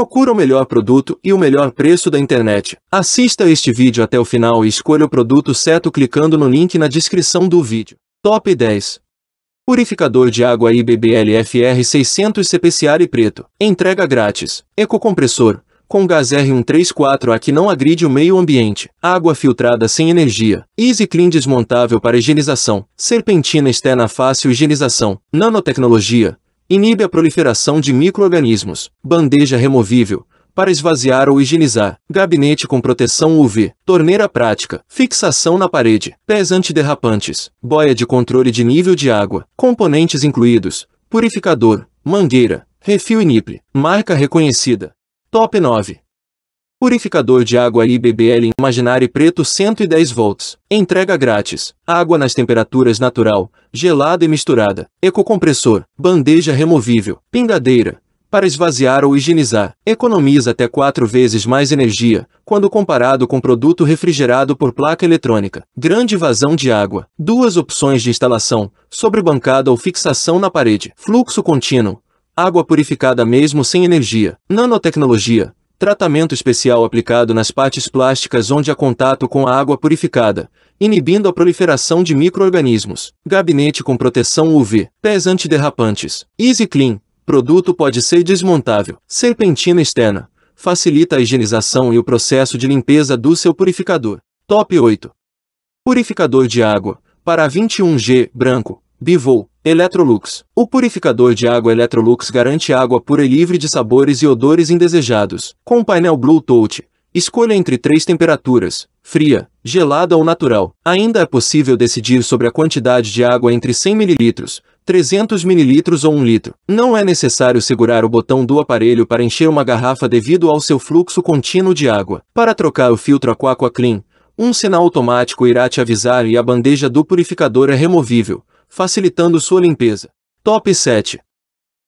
Procura o melhor produto e o melhor preço da internet. Assista este vídeo até o final e escolha o produto certo clicando no link na descrição do vídeo. Top 10 Purificador de água IBBL FR 600 CPCR preto. Entrega grátis. Ecocompressor. Com gás R134A que não agride o meio ambiente. Água filtrada sem energia. Easy Clean desmontável para higienização. Serpentina externa fácil higienização. Nanotecnologia. Inibe a proliferação de microorganismos. Bandeja removível. Para esvaziar ou higienizar. Gabinete com proteção UV. Torneira prática. Fixação na parede. Pés antiderrapantes. Boia de controle de nível de água. Componentes incluídos. Purificador. Mangueira. Refil Iniple. Marca reconhecida. Top 9. Purificador de água IBBL Imaginari Preto 110 volts. Entrega grátis. Água nas temperaturas natural, gelada e misturada. Ecocompressor. Bandeja removível. Pingadeira. Para esvaziar ou higienizar. Economiza até 4 vezes mais energia, quando comparado com produto refrigerado por placa eletrônica. Grande vazão de água. Duas opções de instalação, sobre bancada ou fixação na parede. Fluxo contínuo. Água purificada mesmo sem energia. Nanotecnologia Tratamento especial aplicado nas partes plásticas onde há contato com a água purificada, inibindo a proliferação de microorganismos. Gabinete com proteção UV, pés antiderrapantes. Easy Clean, produto pode ser desmontável. Serpentina externa, facilita a higienização e o processo de limpeza do seu purificador. Top 8. Purificador de água, para 21G, branco, Bivol, Electrolux. O purificador de água Electrolux garante água pura e livre de sabores e odores indesejados. Com o painel Bluetooth, escolha entre três temperaturas, fria, gelada ou natural. Ainda é possível decidir sobre a quantidade de água entre 100 ml, 300 ml ou 1 litro. Não é necessário segurar o botão do aparelho para encher uma garrafa devido ao seu fluxo contínuo de água. Para trocar o filtro AquaClean, Clean, um sinal automático irá te avisar e a bandeja do purificador é removível facilitando sua limpeza. Top 7.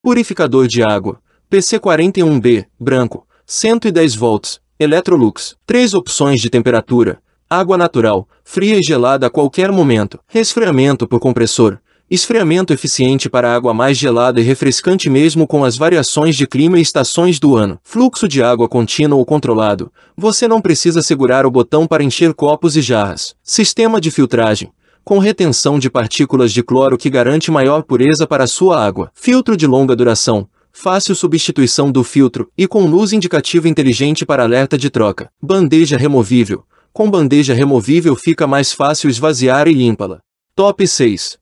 Purificador de água, PC41B, branco, 110 volts, Electrolux. Três opções de temperatura, água natural, fria e gelada a qualquer momento, resfriamento por compressor, esfriamento eficiente para água mais gelada e refrescante mesmo com as variações de clima e estações do ano. Fluxo de água contínuo ou controlado. Você não precisa segurar o botão para encher copos e jarras. Sistema de filtragem com retenção de partículas de cloro que garante maior pureza para sua água. Filtro de longa duração, fácil substituição do filtro e com luz indicativa inteligente para alerta de troca. Bandeja removível, com bandeja removível fica mais fácil esvaziar e limpá-la. Top 6.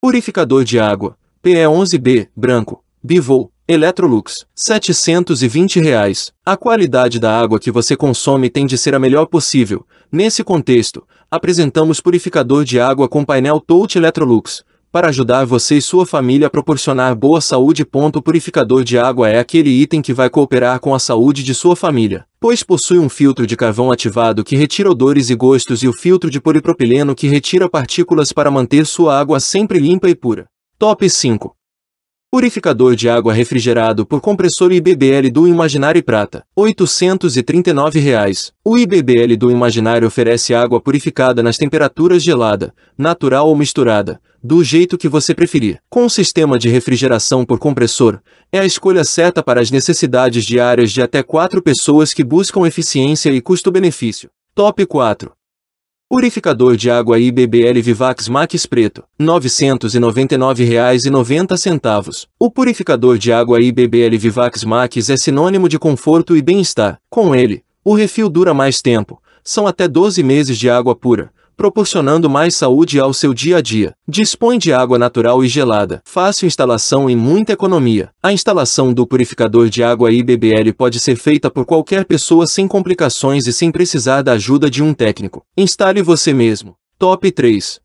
Purificador de água, PE11B, branco, Bivol, Electrolux, 720 reais. A qualidade da água que você consome tem de ser a melhor possível. Nesse contexto, apresentamos purificador de água com painel Touch Electrolux, para ajudar você e sua família a proporcionar boa saúde. O purificador de água é aquele item que vai cooperar com a saúde de sua família, pois possui um filtro de carvão ativado que retira odores e gostos e o filtro de polipropileno que retira partículas para manter sua água sempre limpa e pura. Top 5. Purificador de água refrigerado por compressor IBBL do Imaginário Prata, R$ 839,00. Reais. O IBBL do Imaginário oferece água purificada nas temperaturas gelada, natural ou misturada, do jeito que você preferir. Com o sistema de refrigeração por compressor, é a escolha certa para as necessidades diárias de até 4 pessoas que buscam eficiência e custo-benefício. Top 4. Purificador de água IBBL Vivax Max Preto, R$ 999,90. O purificador de água IBBL Vivax Max é sinônimo de conforto e bem-estar. Com ele, o refil dura mais tempo, são até 12 meses de água pura proporcionando mais saúde ao seu dia a dia. Dispõe de água natural e gelada, fácil instalação e muita economia. A instalação do purificador de água IBBL pode ser feita por qualquer pessoa sem complicações e sem precisar da ajuda de um técnico. Instale você mesmo. Top 3.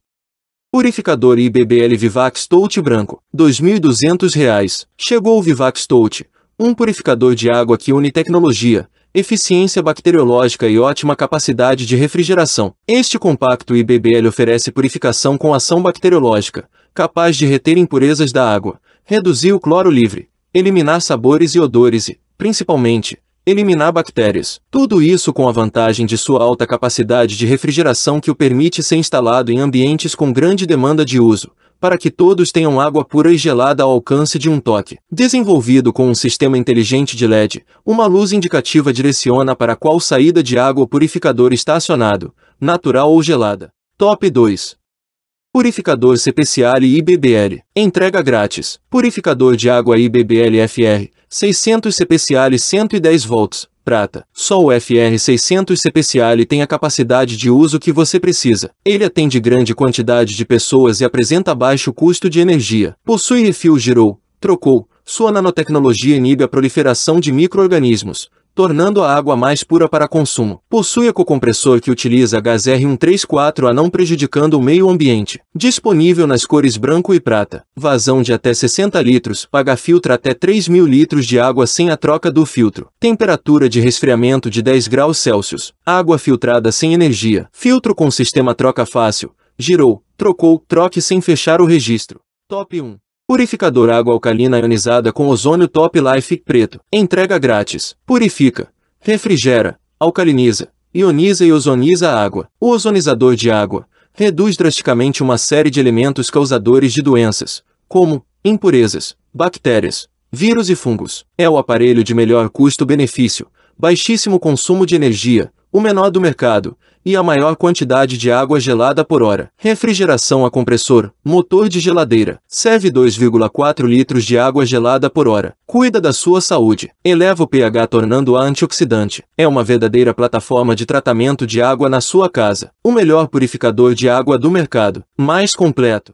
Purificador IBBL Vivax Touch Branco, R$ 2.200. Chegou o Vivax Touch, um purificador de água que une tecnologia, eficiência bacteriológica e ótima capacidade de refrigeração. Este compacto IBBL oferece purificação com ação bacteriológica, capaz de reter impurezas da água, reduzir o cloro livre, eliminar sabores e odores e, principalmente, eliminar bactérias. Tudo isso com a vantagem de sua alta capacidade de refrigeração que o permite ser instalado em ambientes com grande demanda de uso, para que todos tenham água pura e gelada ao alcance de um toque. Desenvolvido com um sistema inteligente de LED, uma luz indicativa direciona para qual saída de água o purificador está acionado, natural ou gelada. Top 2. Purificador Cepeciale IBBL. Entrega grátis. Purificador de água IBBL FR. 600 Cepeciale 110 volts prata. Só o FR600 Speciale tem a capacidade de uso que você precisa. Ele atende grande quantidade de pessoas e apresenta baixo custo de energia. Possui refil girou, trocou, sua nanotecnologia inibe a proliferação de micro-organismos, tornando a água mais pura para consumo. Possui ecocompressor que utiliza gás R134A não prejudicando o meio ambiente. Disponível nas cores branco e prata. Vazão de até 60 litros, paga filtra até 3 mil litros de água sem a troca do filtro. Temperatura de resfriamento de 10 graus Celsius. Água filtrada sem energia. Filtro com sistema troca fácil. Girou, trocou, troque sem fechar o registro. Top 1. Purificador água alcalina ionizada com ozônio Top Life preto. Entrega grátis. Purifica, refrigera, alcaliniza, ioniza e ozoniza a água. O ozonizador de água reduz drasticamente uma série de elementos causadores de doenças, como impurezas, bactérias, vírus e fungos. É o aparelho de melhor custo-benefício, baixíssimo consumo de energia, o menor do mercado, e a maior quantidade de água gelada por hora. Refrigeração a compressor, motor de geladeira. Serve 2,4 litros de água gelada por hora. Cuida da sua saúde. Eleva o pH tornando-a antioxidante. É uma verdadeira plataforma de tratamento de água na sua casa. O melhor purificador de água do mercado. Mais completo.